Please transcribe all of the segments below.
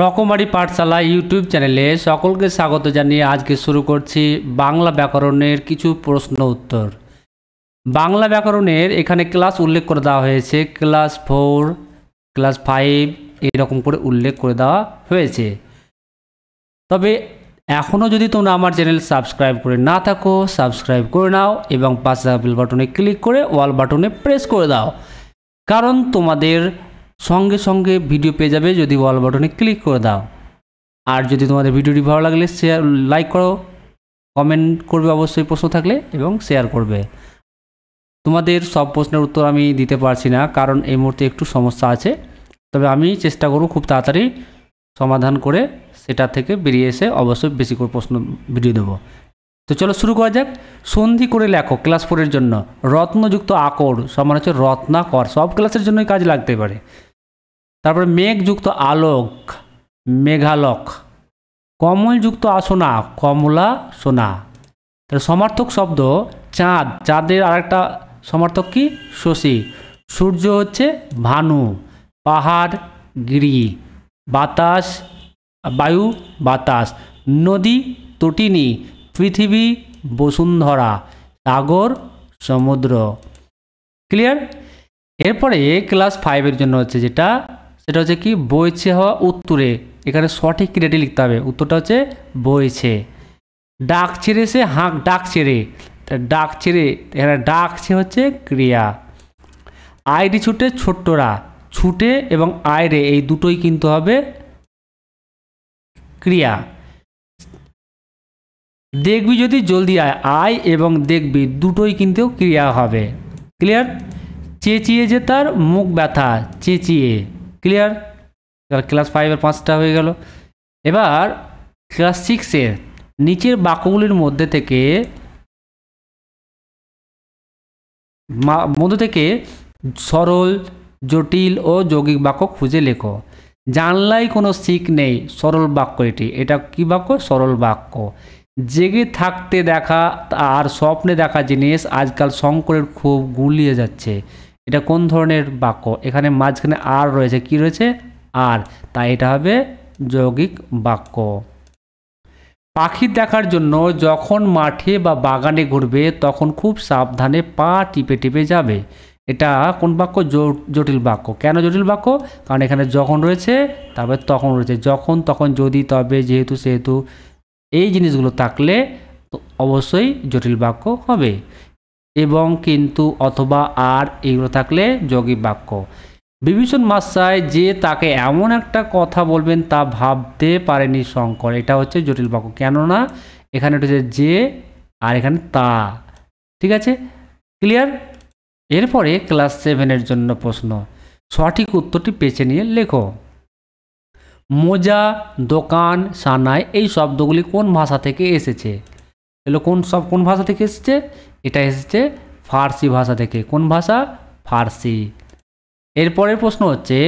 রকমারি পাঠশালা ইউটিউব চ্যানেলে সকলকে স্বাগত জানিয়ে আজকে শুরু করছি বাংলা ব্যাকরণের কিছু প্রশ্ন উত্তর বাংলা ব্যাকরণের এখানে ক্লাস উল্লেখ করে দেওয়া হয়েছে ক্লাস ফোর ক্লাস ফাইভ এরকম করে উল্লেখ করে দেওয়া হয়েছে তবে এখনও যদি তোমরা আমার চ্যানেল সাবস্ক্রাইব করে না থাকো সাবস্ক্রাইব করে নাও এবং পাশে বেল বাটনে ক্লিক করে ওয়াল বাটনে প্রেস করে দাও কারণ তোমাদের সঙ্গে সঙ্গে ভিডিও পেয়ে যাবে যদি অল বাটনে ক্লিক করে দাও আর যদি তোমাদের ভিডিওটি ভালো লাগলে শেয়ার লাইক করো কমেন্ট করবে অবশ্যই প্রশ্ন থাকলে এবং শেয়ার করবে তোমাদের সব প্রশ্নের উত্তর আমি দিতে পারছি না কারণ এই মুহূর্তে একটু সমস্যা আছে তবে আমি চেষ্টা করব খুব তাড়াতাড়ি সমাধান করে সেটা থেকে বেরিয়ে এসে অবশ্যই বেশি করে প্রশ্ন ভিডিও দেবো তো চলো শুরু করা যাক সন্ধি করে লেখো ক্লাস ফোরের জন্য রত্নযুক্ত আকর সমান হচ্ছে রত্নাকর সব ক্লাসের জন্যই কাজ লাগতে পারে তারপরে মেঘযুক্ত আলোক মেঘালক কমলযুক্ত আসনা কমলা সোনা তার সমর্থক শব্দ চাঁদ চাঁদের আরেকটা সমার্থক কি শশী সূর্য হচ্ছে ভানু পাহাড় গিরি বাতাস বায়ু বাতাস নদী তটিনী পৃথিবী বসুন্ধরা সাগর সমুদ্র ক্লিয়ার এরপরে ক্লাস ফাইভের জন্য হচ্ছে যেটা সেটা হচ্ছে কি বইছে হওয়া উত্তরে এখানে সঠিক ক্রিয়াটি লিখতে হবে উত্তরটা হচ্ছে বইছে ডাক ছেড়ে সে হাঁক ডাক ছেড়ে ডাক ছেড়ে এখানে ডাকছে হচ্ছে ক্রিয়া আইডি ছুটে ছোট্টরা ছুটে এবং আয়রে এই দুটোই কিন্তু হবে ক্রিয়া দেখবি যদি জলদি আয় আয় এবং দেখবি দুটোই কিন্তু ক্রিয়া হবে ক্লিয়ার চেঁচিয়ে যে তার মুখ ব্যথা চেঁচিয়ে ক্লিয়ার তাহলে ক্লাস ফাইভের পাঁচটা হয়ে গেল এবার ক্লাস সিক্সের নিচের বাক্যগুলির মধ্যে থেকে মধ্যে থেকে সরল জটিল ও যৌগিক বাক্য খুঁজে লেখো জানলাই কোনো শিখ নেই সরল বাক্য এটি এটা কি বাক্য সরল বাক্য জেগে থাকতে দেখা আর স্বপ্নে দেখা জিনিস আজকাল শঙ্করের খুব গুলিয়ে যাচ্ছে এটা কোন ধরনের বাক্য এখানে মাঝখানে আর রয়েছে কি রয়েছে আর তাই এটা হবে যৌগিক বাক্য পাখি দেখার জন্য যখন মাঠে বা বাগানে ঘুরবে তখন খুব সাবধানে পা টিপে টিপে যাবে এটা কোন বাক্য জটিল বাক্য কেন জটিল বাক্য কারণ এখানে যখন রয়েছে তারপরে তখন রয়েছে যখন তখন যদি তবে যেহেতু সেহেতু এই জিনিসগুলো থাকলে অবশ্যই জটিল বাক্য হবে এবং কিন্তু অথবা আর এগুলো থাকলে যোগী বাক্য বিভীষণ মাসায় যে তাকে এমন একটা কথা বলবেন তা ভাবতে পারেনি শঙ্কর এটা হচ্ছে জটিল বাক্য কেননা এখানে হচ্ছে যে আর এখানে তা ঠিক আছে ক্লিয়ার এরপরে ক্লাস সেভেনের জন্য প্রশ্ন সঠিক উত্তরটি পেছে নিয়ে লেখো মোজা দোকান সানায় এই শব্দগুলি কোন ভাষা থেকে এসেছে এগুলো কোন সব কোন ভাষা থেকে এসেছে এটা এসেছে ফার্সি ভাষা থেকে কোন ভাষা ফার্সি এরপরের প্রশ্ন হচ্ছে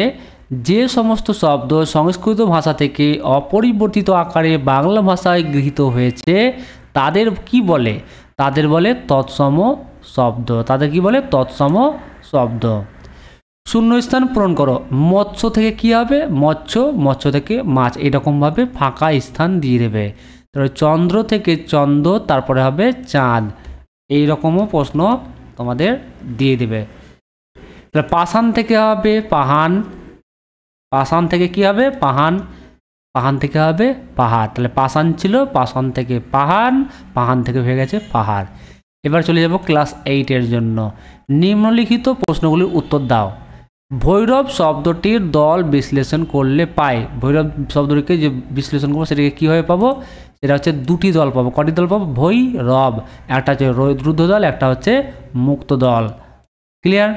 যে সমস্ত শব্দ সংস্কৃত ভাষা থেকে অপরিবর্তিত আকারে বাংলা ভাষায় গৃহীত হয়েছে তাদের কি বলে তাদের বলে তৎসম শব্দ তাদের কি বলে তৎসম শব্দ শূন্য স্থান পূরণ করো মৎস্য থেকে কি হবে মৎস্য মৎস্য থেকে মাছ এরকমভাবে ফাঁকা স্থান দিয়ে দেবে তাহলে চন্দ্র থেকে চন্দ্র তারপরে হবে চাঁদ এই রকমও প্রশ্ন তোমাদের দিয়ে দেবে তাহলে পাশান থেকে হবে পাহান পাশান থেকে কি হবে পাহান পাহান থেকে হবে পাহাড় তাহলে পাশান ছিল পাশান থেকে পাহাড় পাহান থেকে হয়ে গেছে পাহাড় এবার চলে যাব ক্লাস এইটের জন্য নিম্নলিখিত প্রশ্নগুলির উত্তর দাও ভৈরব শব্দটির দল বিশ্লেষণ করলে পায় ভৈরব শব্দটিকে যে বিশ্লেষণ করবো সেটাকে কীভাবে পাবো সেটা হচ্ছে দুটি দল পাবো কটি দল পাবো ভৈরব একটা হচ্ছে রৌদ্রুদ্ধ দল একটা হচ্ছে মুক্ত দল ক্লিয়ার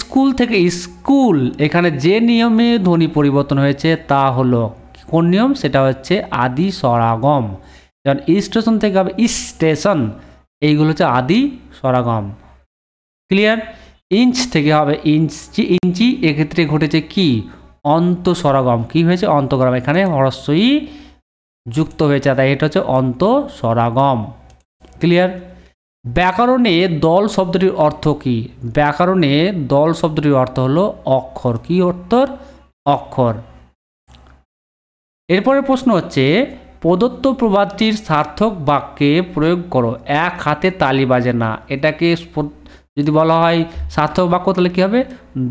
স্কুল থেকে স্কুল এখানে যে নিয়মে ধ্বনি পরিবর্তন হয়েছে তা হলো কোন নিয়ম সেটা হচ্ছে আদি সরাগম যেমন স্টেশন থেকে হবে স্টেশন এইগুলো হচ্ছে আদি সরাগম ক্লিয়ার ইঞ্চ থেকে হবে ইঞ্চ যে ইঞ্চি এক্ষেত্রে ঘটেছে কি অন্তঃসরগম কি হয়েছে অন্তঃগম এখানে হরস্বই যুক্ত হয়েছে তাই এটা হচ্ছে অন্তঃসরাগম ক্লিয়ার ব্যাকরণে দল শব্দটির অর্থ কি ব্যাকরণে দল শব্দটির অর্থ হলো অক্ষর কি অর্থর অক্ষর এরপরে প্রশ্ন হচ্ছে প্রদত্ত প্রবাদটির সার্থক বাক্যে প্রয়োগ করো এক হাতে তালি বাজে না এটাকে যদি বলা হয় সার্থক বাক্য তাহলে কী হবে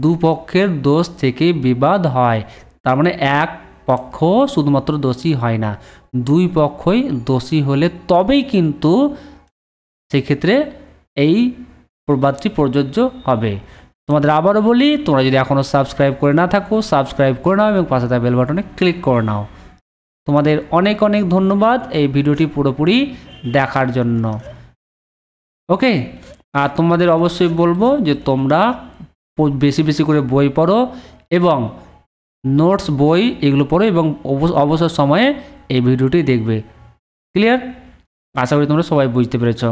দুপক্ষের দোষ থেকে বিবাদ হয় তার মানে এক পক্ষ শুধুমাত্র দোষী হয় না দুই পক্ষই দোষী হলে তবেই কিন্তু সেক্ষেত্রে এই প্রবাদটি প্রযোজ্য হবে তোমাদের আবারও বলি তোমরা যদি এখনও সাবস্ক্রাইব করে না থাকো সাবস্ক্রাইব করে নাও এবং পাশে থাকা বেল বাটনে ক্লিক করে নাও তোমাদের অনেক অনেক ধন্যবাদ এই ভিডিওটি পুরোপুরি দেখার জন্য ওকে আর তোমাদের অবশ্যই বলবো যে তোমরা বেশি বেশি করে বই পড়ো এবং নোটস বই এগুলো পড়ো এবং অবসর সময়ে এই ভিডিওটি দেখবে ক্লিয়ার আশা করি তোমরা সবাই বুঝতে পেরেছ